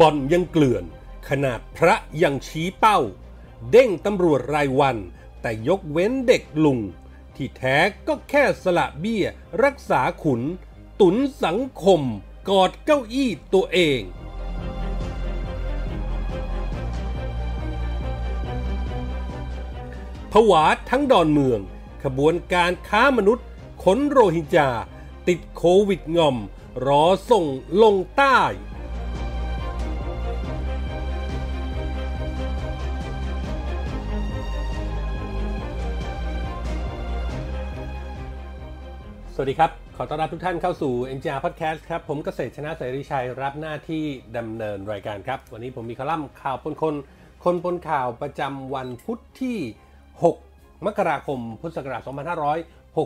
บอลยังเกลื่อน ขนาดพระยังชี้เป้า เด้งตำรวจรายวัน แต่ยกเว้นเด็กลุง ที่แท้ก็แค่สละเบี้ยรักษาขุน ตุนสังคมกอดเก้าอี้ตัวเองผวาทั้งดอนเมือง ขบวนการค้ามนุษย์ ขนโรฮิงญาติดโควิดงอม รอส่งลงใต้สวัสดีครับ ขอต้อนรับทุกท่านเข้าสู่ NGR Podcast ครับ ผมเกษตรชนะเสรีชัยรับหน้าที่ดำเนินรายการครับ วันนี้ผมมีคอลัมน์ข่าวปนคนคนปนข่าวประจำวันพุทธที่ 6 มกราคม พุทธศักราช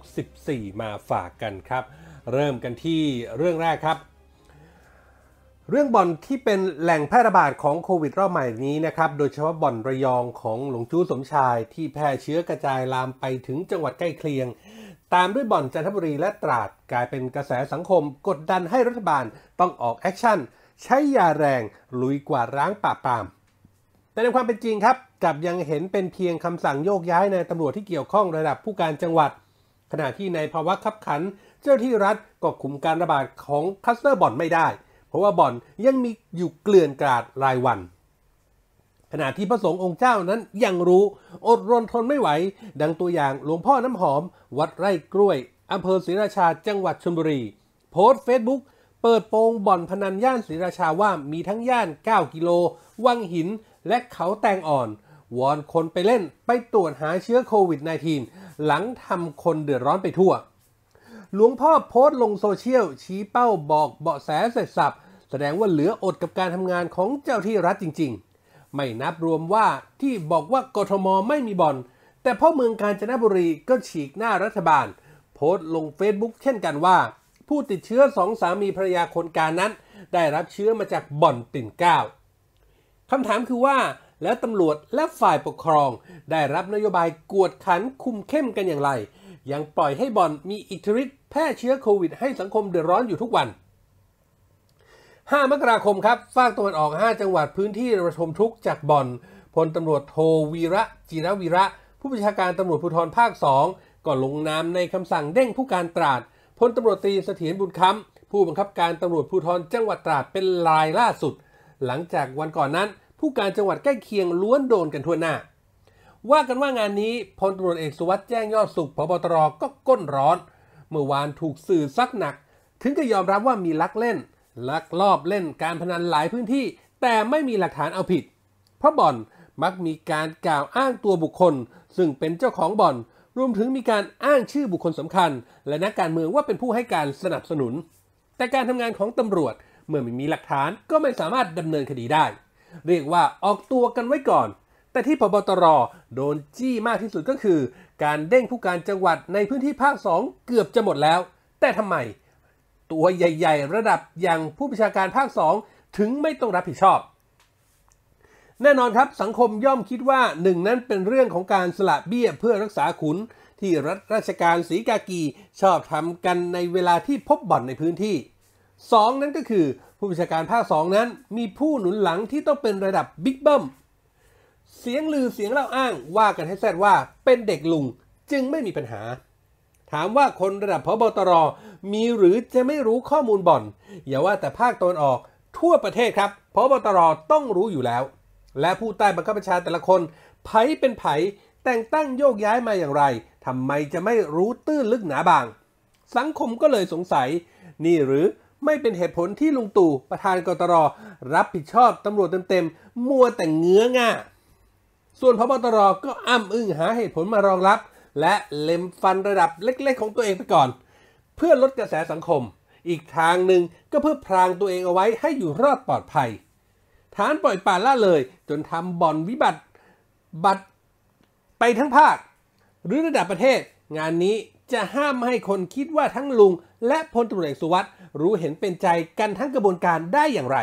2564 มาฝากกันครับ เริ่มกันที่เรื่องแรกครับ เรื่องบ่อนที่เป็นแหล่งแพร่ระบาดของโควิดรอบใหม่นี้นะครับ โดยเฉพาะบ่อนระยองของหลวงจู้สมชายที่แพร่เชื้อกระจายลามไปถึงจังหวัดใกล้เคียงตามด้วยบ่อนจันทบุรีและตราดกลายเป็นกระแสสังคมกดดันให้รัฐบาลต้องออกแอคชั่น ใช้ยาแรง ลุยกว่าร้างป่าปาม แต่ในความเป็นจริงครับ กลับยังเห็นเป็นเพียงคำสั่งโยกย้ายในตำรวจที่เกี่ยวข้องระดับผู้การจังหวัด ขณะที่ในภาวะขับขันเจ้าที่รัฐก็คุมการระบาดของคัสเตอร์บ่อนไม่ได้ เพราะว่าบ่อนยังมีอยู่เกลื่อนกราดรายวันขณะที่พระสงฆ์องค์เจ้านั้นยังรู้ อดรนทนไม่ไหว ดังตัวอย่างหลวงพ่อน้ำหอม วัดไร่กล้วยอำเภอศรีราชาจังหวัดชลบุรี โพสต์เฟซบุ๊กเปิดโปงบ่อนพนันย่านศรีราชาว่ามีทั้งย่าน 9 กิโล วังหินและเขาแตงอ่อน วอนคนไปเล่นไปตรวจหาเชื้อโควิด -19 หลังทำคนเดือดร้อนไปทั่ว หลวงพ่อโพสต์ลงโซเชียลชี้เป้าบอกเบาะแสเสร็จสับแสดงว่าเหลืออดกับการทำงานของเจ้าที่รัฐจริง ๆไม่นับรวมว่าที่บอกว่ากทมไม่มีบ่อน แต่พ่อเมืองกาญจนบุรีก็ฉีกหน้ารัฐบาล โพสต์ลงเฟซบุ๊กเช่นกันว่า ผู้ติดเชื้อสองสามีภรรยาคนการนั้น ได้รับเชื้อมาจากบ่อนติ่นเก้าคำถามคือว่าแล้วตำรวจและฝ่ายปกครอง ได้รับนโยบายกวดขันคุมเข้มกันอย่างไรยังปล่อยให้บ่อนมีอิทธิฤทธิ์แพร่เชื้อโควิด ให้สังคมเดือดร้อนอยู่ทุกวัน5มกราคมครับฝากตะวันออก 5 จังหวัดพื้นที่ระชมทุกจากบ่อนพลตำรวจโทวีระจิรวีระ ผู้บัญชาการตำรวจภูธรภาค 2 ก่อนลงนามในคำสั่งเด้งผู้การตราด พลตำรวจตรีเสถียรบุญคำผู้บังคับการตำรวจภูธรจังหวัดตราดเป็นลายล่าสุด หลังจากวันก่อนนั้น ผู้การจังหวัดใกล้เคียงล้วนโดนกันทั่วหน้า ว่ากันว่างานนี้พลตำรวจเอกสุวัสด์แจ้งยอดสุขพบตรก็ก้นร้อน เมื่อวานถูกสื่อซักหนัก ถึงกะยอมรับว่ามีลักเล่นลักลอบเล่นการพนันหลายพื้นที่แต่ไม่มีหลักฐานเอาผิด เพราะบ่อนมักมีการกล่าวอ้างตัวบุคคลซึ่งเป็นเจ้าของบ่อนรวมถึงมีการอ้างชื่อบุคคลสำคัญ และนักการเมืองว่าเป็นผู้ให้การสนับสนุน แต่การทำงานของตำรวจเมื่อไม่มีหลักฐานก็ไม่สามารถดำเนินคดีได้ เรียกว่าออกตัวกันไว้ก่อน แต่ที่พบตรโดนจี้มากที่สุดก็คือ การเด้งผู้การจังหวัดในพื้นที่ภาคสองเกือบจะหมดแล้ว แต่ทำไมตัวใหญ่ ๆ ระดับอย่างผู้ประชาการภาค 2 ถึงไม่ต้องรับผิดชอบ แน่นอนครับสังคมย่อมคิดว่าหนึ่งนั้นเป็นเรื่องของการสละเบี้ยเพื่อรักษาขุน ที่รัฐราชการสีกากีชอบทำกันในเวลาที่พบบ่อนในพื้นที่ 2 นั้นก็คือผู้บัญชาการภาค 2 นั้น มีผู้หนุนหลังที่ต้องเป็นระดับบิ๊กเบิ้มเสียงลือเสียงเล่าอ้าง ว่ากันให้แซดว่าเป็นเด็กลุงจึงไม่มีปัญหาถามว่าคนระดับพบตรมีหรือจะไม่รู้ข้อมูลบ่อน อย่าว่าแต่ภาคตะวันออกทั่วประเทศครับพบตรต้องรู้อยู่แล้ว และผู้ใต้บังคับบัญชาแต่ละคนไผเป็นไผแต่งตั้งโยกย้ายมาอย่างไรทำไมจะไม่รู้ตื้นลึกหนาบาง สังคมก็เลยสงสัย นี่หรือไม่เป็นเหตุผลที่ลุงตู่ประธานกตรรับผิดชอบตำรวจเต็ม ๆ มัวแต่เงื้อง่ะส่วนพบตรก็อ้ำอึ้งหาเหตุผลมารองรับและเล็มฟันระดับเล็กๆ ของตัวเองไปก่อน เพื่อลดกระแสสังคม อีกทางหนึ่งก็เพื่อพรางตัวเองเอาไว้ให้อยู่รอดปลอดภัย ฐานปล่อยป่าละเลย จนทำบ่อนวิบัติ บัตรไปทั้งภาค หรือระดับประเทศ งานนี้จะห้ามให้คนคิดว่าทั้งลุง และพลตุรเอกสุวัสด์รู้เห็นเป็นใจกันทั้งกระบวนการได้อย่างไร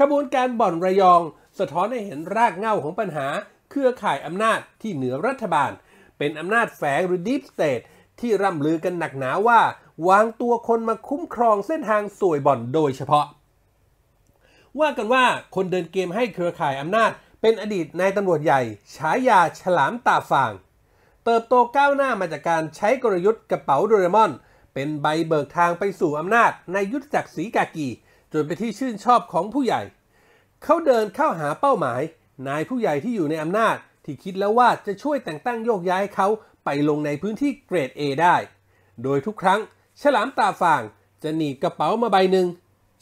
กระบวนการบ่อนระยอง สะท้อนให้เห็นรากเหง้าของปัญหา เครือข่ายอำนาจที่เหนือรัฐบาลเป็นอำนาจแฝงหรือด e ฟสเตทที่ร่ำลือกันหนักหนาว่า วางตัวคนมาคุ้มครองเส้นทางสวยบ่อนโดยเฉพาะ ว่ากันว่าคนเดินเกมให้เครือข่ายอำนาจ เป็นอดีตนายตำรวจใหญ่ฉายาฉลามตาฟาง เติบโตก้าวหน้ามาจากการใช้กลยุทธ์กระเป๋าโดเรมอน เป็นใบเบิกทางไปสู่อำนาจ ในยุทธจักรสีกากีจนไปที่ชื่นชอบของผู้ใหญ่เขาเดินเข้าหาเป้าหมาย นายผู้ใหญ่ที่อยู่ในอำนาจที่คิดแล้วว่าจะช่วยแต่งตั้งโยกย้ายเขาไปลงในพื้นที่เกรด A ได้ โดยทุกครั้ง ฉลามตาฟางจะหนีกระเป๋ามาใบหนึ่ง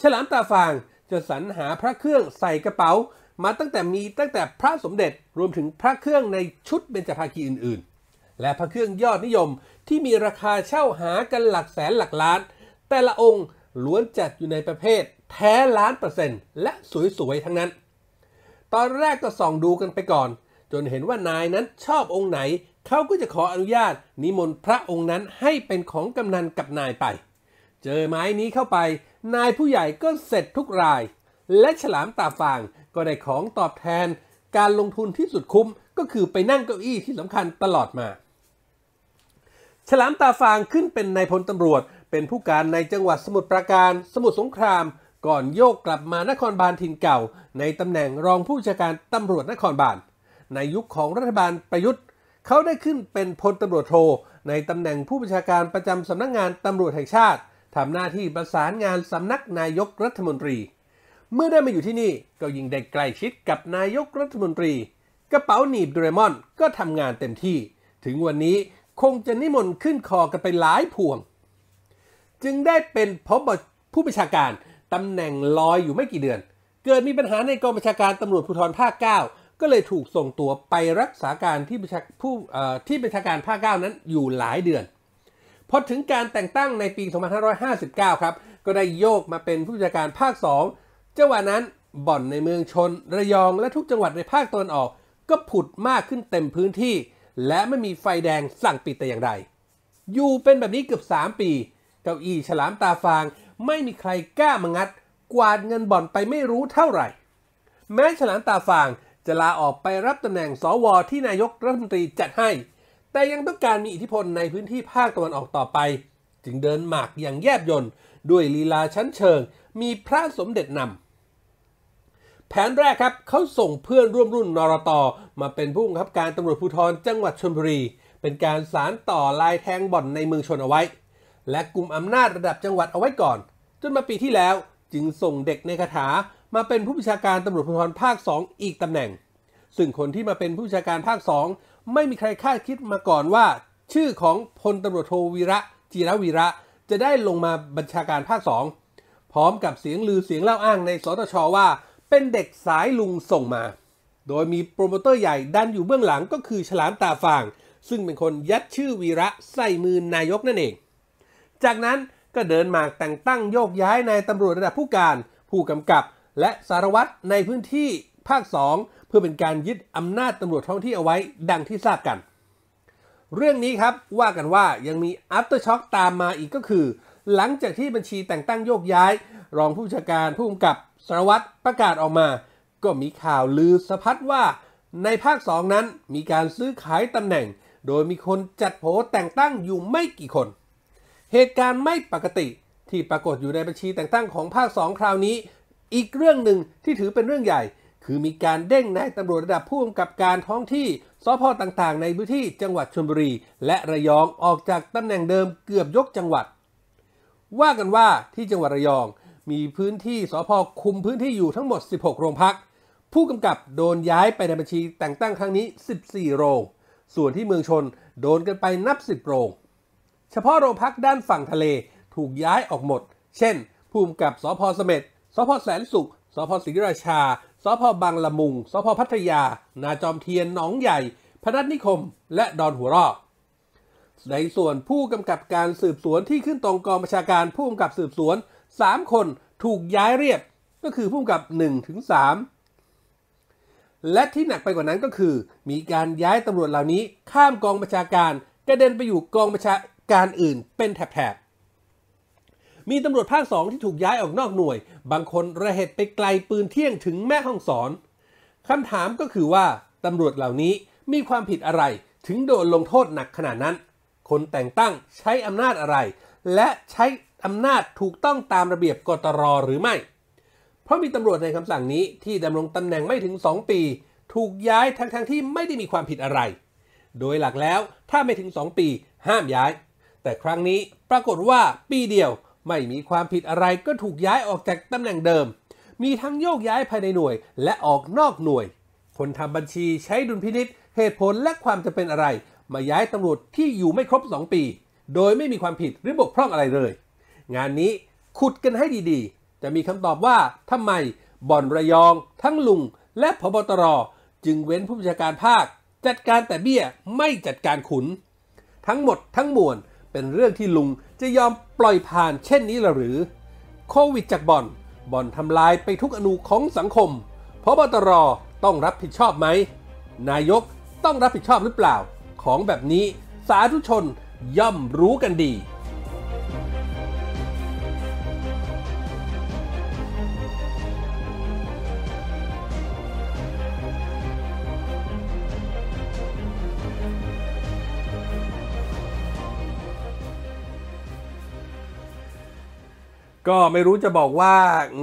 ฉลามตาฟางจะสรรหาพระเครื่องใส่กระเป๋ามาตั้งแต่มีตั้งแต่พระสมเด็จรวมถึงพระเครื่องในชุดเบญจภาคีอื่น ๆ และพระเครื่องยอดนิยมที่มีราคาเช่าหากันหลักแสนหลักล้าน แต่ละองค์ล้วนจัดอยู่ในประเภทแท้ล้านเปอร์เซ็นต์และสวยๆทั้งนั้น ตอนแรกก็ส่องดูกันไปก่อนจนเห็นว่านายนั้นชอบองค์ไหน เขาก็จะขออนุญาตนิมนต์พระองค์นั้นให้เป็นของกำนันกับนายไป เจอไม้นี้เข้าไป นายผู้ใหญ่ก็เสร็จทุกราย และฉลามตาฟางก็ได้ของตอบแทน การลงทุนที่สุดคุ้มก็คือไปนั่งเก้าอี้ที่สำคัญตลอดมา ฉลามตาฟางขึ้นเป็นนายพลตำรวจ เป็นผู้การในจังหวัดสมุทรปราการ สมุทรสงคราม ก่อนโยกกลับมานครบาลทินเก่า ในตำแหน่งรองผู้จัดการตำรวจนครบาลในยุคของรัฐบาลประยุทธ์เขาได้ขึ้นเป็นพลตำรวจโทในตำแหน่งผู้บัญชาการประจำสำนักงงานตำรวจแห่งชาติทำหน้าที่ประสานงานสำนักนายกรัฐมนตรี เมื่อได้มาอยู่ที่นี่ก็ยิ่งได้ใกล้ชิดกับนายกรัฐมนตรี กระเป๋าหนีบดูเรมอนก็ทำงานเต็มที่ ถึงวันนี้คงจะนิมนต์ขึ้นคอกันไปหลายพวงจึงได้เป็นพบผู้บัญชาการตำแหน่งลอยอยู่ไม่กี่เดือน เกิดมีปัญหาในกองบัญชาการตำรวจภูธรภาคก็เลยถูกส่งตัวไปรักษาการที่ประชาผู้ที่ประชาการภาคเก้านั้นอยู่หลายเดือน พอถึงการแต่งตั้งในปี 2559 ครับ ก็ได้โยกมาเป็นผู้บัญชาการภาค2จังหวะนั้นบ่อนในเมืองชนระยองและทุกจังหวัดในภาคตะวันออก ก็ผุดมากขึ้นเต็มพื้นที่ และไม่มีไฟแดงสั่งปิดแต่อย่างใด อยู่เป็นแบบนี้เกือบ 3 ปี เก้าอี้ฉลามตาฟางไม่มีใครกล้ามางัด กวาดเงินบ่อนไปไม่รู้เท่าไหร่ แม้ฉลามตาฟางจะลาออกไปรับตำแหน่งสวที่นายกรัฐมนตรีจัดให้ แต่ยังต้องการมีอิทธิพลในพื้นที่ภาคตะวันออกต่อไป จึงเดินหมากอย่างแยบยนต์ด้วยลีลาชั้นเชิง มีพระสมเด็จนำ แผนแรกครับเขาส่งเพื่อนร่วมรุ่นนรตมาเป็นผู้บังคับการตำรวจภูธรจังหวัดชลบุรี เป็นการสารต่อลายแทงบ่อนในเมืองชนเอาไว้ และกลุ่มอำนาจระดับจังหวัดเอาไว้ก่อน จนมาปีที่แล้วจึงส่งเด็กในคาถามาเป็นผู้บัญชาการตำรวจภูธรภาค 2 อีกตำแหน่ง ซึ่งคนที่มาเป็นผู้บัญชาการภาค2ไม่มีใครคาดคิดมาก่อนว่า ชื่อของพลตำรวจโทวีระจีรวีระจะได้ลงมาบัญชาการภาค2พร้อมกับเสียงลือเสียงเล่าอ้างในสตชว่า เป็นเด็กสายลุงส่งมา โดยมีโปรโมเตอร์ใหญ่ ดันอยู่เบื้องหลังก็คือฉลามตาฟาง ซึ่งเป็นคนยัดชื่อวีระใส่มือนายกนั่นเอง จากนั้น ก็เดินมาแต่งตั้งโยกย้ายนายตำรวจระดับผู้การผู้กำกับและสารวัตรในพื้นที่ภาค 2 เพื่อเป็นการยึดอำนาจตำรวจท้องที่เอาไว้ ดังที่ทราบกัน เรื่องนี้ครับว่ากันว่ายังมีปเตอร์ช็อกตามมาอีกก็คือ หลังจากที่บัญชีแต่งตั้งโยกย้าย รองผู้ัชาการผู้กำกับสารวัตรประกาศออกมา ก็มีข่าวลือสะพัดว่า ในภาค 2 นั้นมีการซื้อขายตำแหน่ง โดยมีคนจัดโผแต่งตั้งอยู่ไม่กี่คน เหตุการณ์ไม่ปกติที่ปรากฏอยู่ในบัญชีแต่งตั้งของภาค 2 คราวนี้อีกเรื่องหนึ่งที่ถือเป็นเรื่องใหญ่ คือมีการเด้งนายตำรวจระดับผู้กำกับการท้องที่สพต่างๆ ในพื้นที่จังหวัดชลบุรีและระยองออกจากตำแหน่งเดิมเกือบยกจังหวัด ว่ากันว่าที่จังหวัดระยองมีพื้นที่สพคุมพื้นที่อยู่ทั้งหมด 16โรงพัก ผู้กำกับโดนย้ายไปในบัญชีแต่งตั้งครั้งนี้ 14 โรงส่วนที่เมืองชนโดนกันไปนับ 10โรงเฉพาะโรงพักด้านฝั่งทะเลถูกย้ายออกหมด เช่นผู้กำกับสพสเม็ดพแสนสุขสพศรีราชาสพบางละมุง สพพัทยา นาจอมเทียน หนองใหญ่ พนัสนิคม และดอนหัวรอก ในส่วนผู้กำกับการสืบสวนที่ขึ้นตรงกองประชาการผู้กำกับสืบสวน 3 คนถูกย้ายเรียบ ก็คือผู้กำกับ1ถึง3และที่หนักไปกว่านั้นก็คือ มีการย้ายตำรวจเหล่านี้ข้ามกองประชาการกระเด็นไปอยู่กองประชาการอื่น เป็นแถบมีตำรวจภาคสองที่ถูกย้ายออกนอกหน่วย บางคนระเหตุไปไกลปืนเที่ยงถึงแม่ห้องสอน คำถามก็คือว่าตำรวจเหล่านี้มีความผิดอะไรถึงโดนลงโทษหนักขนาดนั้น คนแต่งตั้งใช้อำนาจอะไร และใช้อำนาจถูกต้องตามระเบียบกตร หรือไม่ เพราะมีตำรวจในคำสั่งนี้ที่ดำรงตำแหน่งไม่ถึง2ปี ถูกย้ายทั้งๆทที่ไม่ได้มีความผิดอะไร โดยหลักแล้วถ้าไม่ถึง2ปี ห้ามย้าย แต่ครั้งนี้ปรากฏว่าปีเดียวไม่มีความผิดอะไรก็ถูกย้ายออกจากตำแหน่งเดิม มีทั้งโยกย้ายภายในหน่วย และออกนอกหน่วย คนทำบัญชีใช้ดุลพินิษเหตุผลและความจะเป็นอะไร มาย้ายตำรวจที่อยู่ไม่ครบ 2 ปี โดยไม่มีความผิดหรือบกพร่องอะไรเลย งานนี้ขุดกันให้ดีๆ จะมีคำตอบว่าทำไมบ่อนระยองทั้งลุงและพบตร จึงเว้นผู้บัญชาการภาค จัดการแต่เบี้ยไม่จัดการขุน ทั้งหมดทั้งมวลเป็นเรื่องที่ลุงจะยอมปล่อยผ่านเช่นนี้หรือ โควิดจากบ่อน บ่อนทำลายไปทุกอนุของสังคมพบตรต้องรับผิดชอบไหม นายกต้องรับผิดชอบหรือเปล่า ของแบบนี้สาธุชนย่อมรู้กันดีก็ไม่รู้จะบอกว่า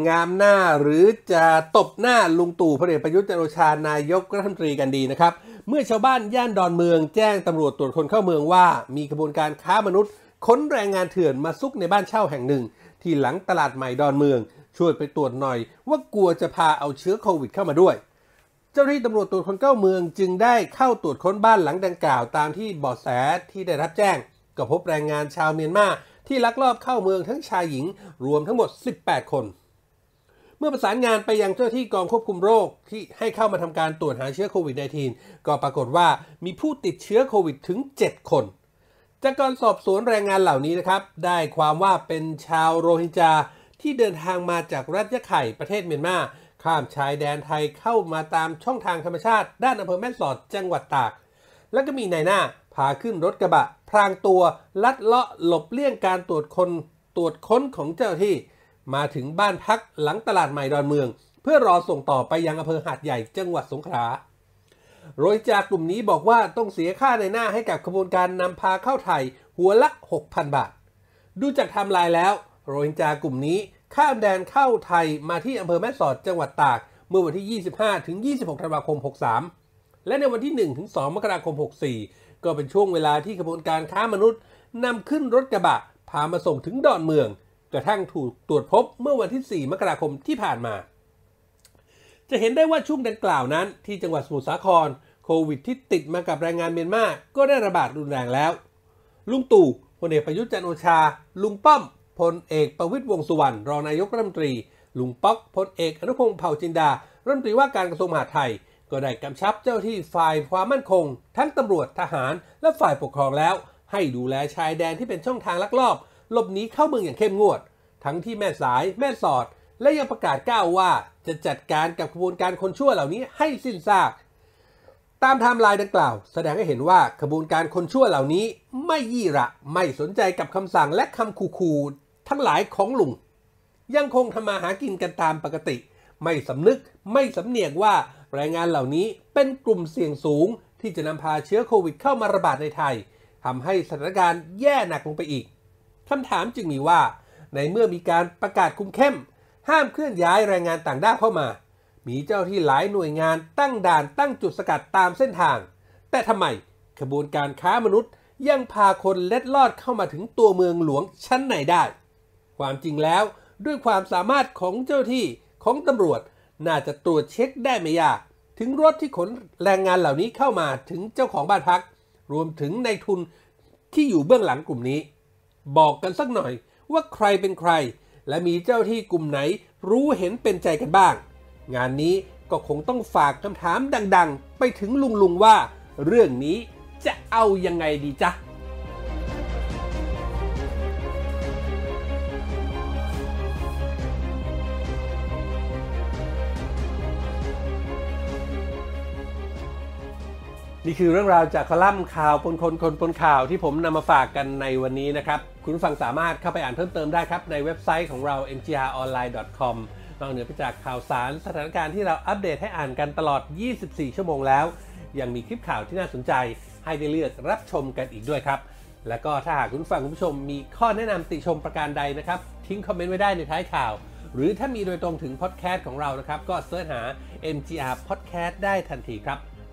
งามหน้าหรือจะตบหน้าลุงตู่พลเอกประยุทธ์จันโอชานายกรัฐมนตรีกันดีนะครับ เมื่อชาวบ้านย่านดอนเมืองแจ้งตำรวจตรวจคนเข้าเมืองว่า มีกระบวนการค้ามนุษย์ ค้นแรงงานเถื่อนมาซุกในบ้านเช่าแห่งหนึ่ง ที่หลังตลาดใหม่ดอนเมือง ช่วยไปตรวจหน่อยว่ากลัวจะพาเอาเชื้อโควิด เข้ามาด้วย เจ้าหน้าที่ตำรวจตรวจคนเข้าเมืองจึงได้เข้าตรวจค้นบ้านหลังดังกล่าว ตามที่บอแสที่ได้รับแจ้งก็พบแรงงานชาวเมียนมาที่ลักลอบเข้าเมืองทั้งชายหญิง รวมทั้งหมด 18 คน เมื่อประสานงานไปยังเจ้าที่กองควบคุมโรคที่ให้เข้ามาทำการตรวจหาเชื้อโควิด -19 ก็ปรากฏว่ามีผู้ติดเชื้อโควิด ถึง 7 คน จากการสอบสวนแรงงานเหล่านี้นะครับ ได้ความว่าเป็นชาวโรฮิงญาที่เดินทางมาจากรัฐยะไข่ประเทศเมียนมาข้ามชายแดนไทยเข้ามาตามช่องทางธรรมชาติด้านอำเภอแม่สอดจังหวัดตาก และก็มีนายหน้าพาขึ้นรถกระบะพรางตัวลัดเลาะหลบเลี่ยงการตรวจคน ตรวจค้นของเจ้าที่ มาถึงบ้านพักหลังตลาดใหม่ดอนเมือง เพื่อรอส่งต่อไปยังอำเภอหาดใหญ่จังหวัดสงขลาโรยจากกลุ่มนี้บอกว่าต้องเสียค่าในหน้าให้กับขบวนการนำพาเข้าไทยหัวละ 6,000 บาท ดูจากทำลายแล้ว โรยจากลุ่มนี้ข้ามแดนเข้าไทยมาที่อำเภอแม่สอดจังหวัดตากเมื่อวันที่25ถึง26ธันวาคม 63 และในวันที่1ถึง2มกราคม 64ก็เป็นช่วงเวลาที่ขบวนการค้ามนุษย์นำขึ้นรถกระบะ พามาส่งถึงดอนเมือง กระทั่งถูกตรวจพบเมื่อวันที่ 4 มกราคมที่ผ่านมา จะเห็นได้ว่าช่วงดังกล่าวนั้น ที่จังหวัดสมุทรสาครโควิดที่ติดมากับแรงงานเมียนมาก็ได้ระบาดรุนแรงแล้ว ลุงตู่พลเอกประยุทธ์จันโอชา ลุงป้อมพลเอกประวิตยวงสุวรรณรองนายกรัฐมนตรีลุงป๊อกพลเอกอนุพงศ์เผ่าจินดารัฐมนตรีว่าการกระทรวงมหาดไทยก็ได้กำชับเจ้าที่ฝ่ายความมั่นคง ทั้งตำรวจทหารและฝ่ายปกครองแล้ว ให้ดูแลชายแดนที่เป็นช่องทางลักลอบหลบหนีเข้าเมืองอย่างเข้มงวดทั้งที่แม่สาย แม่สอด และยังประกาศก้าวว่า จะจัดการกับขบวนการคนชั่วเหล่านี้ให้สิ้นซาก ตามไทม์ไลน์ดังกล่าวแสดงให้เห็นว่าขบวนการคนชั่วเหล่านี้ไม่ยี่ระไม่สนใจกับคำสั่งและคำขู่ๆทั้งหลายของลุงยังคงทำมาหากินกันตามปกติ ไม่สำนึกไม่สำเนียกว่าแรงงานเหล่านี้เป็นกลุ่มเสี่ยงสูงที่จะนำพาเชื้อโควิด เข้ามาระบาดในไทยทำให้สถานการณ์แย่หนักลงไปอีกคำถามจึงมีว่า ในเมื่อมีการประกาศคุมเข้ม ห้ามเคลื่อนย้ายแรงงานต่างด้าวเข้ามา มีเจ้าที่หลายหน่วยงานตั้งด่านตั้งจุดสกัดตามเส้นทาง แต่ทำไม ขบวนการค้ามนุษย์ ยังพาคนเล็ดลอดเข้ามาถึงตัวเมืองหลวงชั้นไหนได้ ความจริงแล้วด้วยความสามารถของเจ้าที่ของตำรวจน่าจะตรวจเช็คได้ไม่ยากถึงรถที่ขนแรงงานเหล่านี้เข้ามาถึงเจ้าของบ้านพัก รวมถึงในทุนที่อยู่เบื้องหลังกลุ่มนี้ บอกกันสักหน่อยว่าใครเป็นใครและมีเจ้าที่กลุ่มไหนรู้เห็นเป็นใจกันบ้าง งานนี้ก็คงต้องฝากคำถามดัง ๆ ไปถึงลุงๆว่า เรื่องนี้จะเอายังไงดีจ๊ะนี่คือเรื่องราวจากคอลัมน์ข่าวปนคนคนปนข่าวที่ผมนำมาฝากกันในวันนี้นะครับ คุณฟังสามารถเข้าไปอ่านเพิ่มเติมได้ครับ ในเว็บไซต์ของเรา mgronline.com นอกเหนือไปจากข่าวสารสถานการณ์ที่เราอัปเดตให้อ่านกันตลอด 24 ชั่วโมงแล้ว ยังมีคลิปข่าวที่น่าสนใจให้ได้เลือกรับชมกันอีกด้วยครับ และก็ถ้าหากคุณฟังคุณผู้ชมมีข้อแนะนำติชมประการใดนะครับ ทิ้งคอมเมนต์ไว้ได้ในท้ายข่าว หรือถ้ามีโดยตรงถึงพอดแคสต์ของเรานะครับ ก็เสิร์ชหา MGR Podcast ได้ทันทีครับ